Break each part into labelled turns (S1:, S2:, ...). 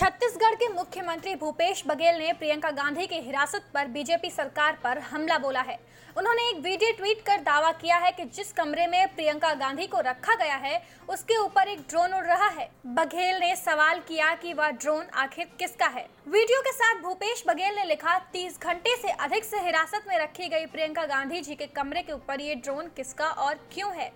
S1: छत्तीसगढ़ के मुख्यमंत्री भूपेश बघेल ने प्रियंका गांधी की हिरासत पर बीजेपी सरकार पर हमला बोला है उन्होंने एक वीडियो ट्वीट कर दावा किया है कि जिस कमरे में प्रियंका गांधी को रखा गया है उसके ऊपर एक ड्रोन उड़ रहा है बघेल ने सवाल किया कि वह ड्रोन आखिर किसका है वीडियो के साथ भूपेश बघेल ने लिखा तीस घंटे से अधिक से हिरासत में रखी गई प्रियंका गांधी जी के कमरे के ऊपर ये ड्रोन किसका और क्यों है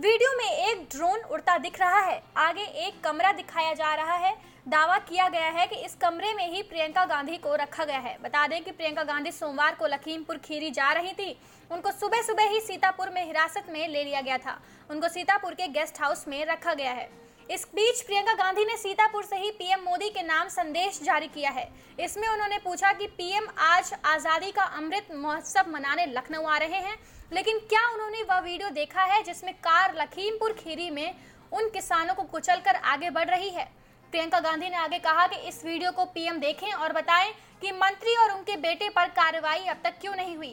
S1: वीडियो में एक ड्रोन उड़ता दिख रहा है आगे एक कमरा दिखाया जा रहा है दावा किया गया है कि इस कमरे में ही प्रियंका गांधी को रखा गया है बता दें कि प्रियंका गांधी सोमवार को लखीमपुर खीरी जा रही थी उनको सुबह सुबह ही सीतापुर में हिरासत में ले लिया गया था उनको सीतापुर के गेस्ट हाउस में रखा गया है इस बीच प्रियंका गांधी ने सीतापुर से ही पीएम मोदी के नाम संदेश जारी किया है इसमें उन्होंने पूछा कि पीएम आज आज़ादी का अमृत महोत्सव मनाने लखनऊ आ रहे हैं लेकिन क्या उन्होंने वह वीडियो देखा है जिसमें कार लखीमपुर खीरी में उन किसानों को कुचल कर आगे बढ़ रही है प्रियंका गांधी ने आगे कहा कि इस वीडियो को पीएम देखें और बताएं कि मंत्री और उनके बेटे पर कार्रवाई अब तक क्यों नहीं हुई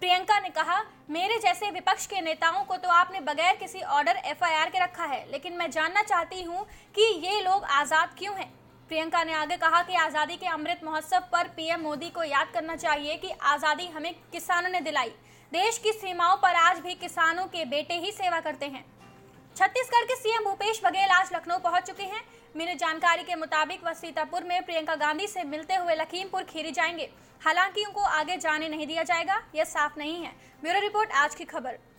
S1: प्रियंका ने कहा मेरे जैसे विपक्ष के नेताओं को तो आपने बगैर किसी ऑर्डर एफआईआर के रखा है लेकिन मैं जानना चाहती हूँ कि ये लोग आज़ाद क्यों हैं प्रियंका ने आगे कहा कि आज़ादी के अमृत महोत्सव पर पीएम मोदी को याद करना चाहिए कि आज़ादी हमें किसानों ने दिलाई देश की सीमाओं पर आज भी किसानों के बेटे ही सेवा करते हैं छत्तीसगढ़ के सीएम भूपेश बघेल आज लखनऊ पहुंच चुके हैं मिली जानकारी के मुताबिक वह सीतापुर में प्रियंका गांधी से मिलते हुए लखीमपुर खीरी जाएंगे हालांकि उनको आगे जाने नहीं दिया जाएगा यह साफ नहीं है ब्यूरो रिपोर्ट आज की खबर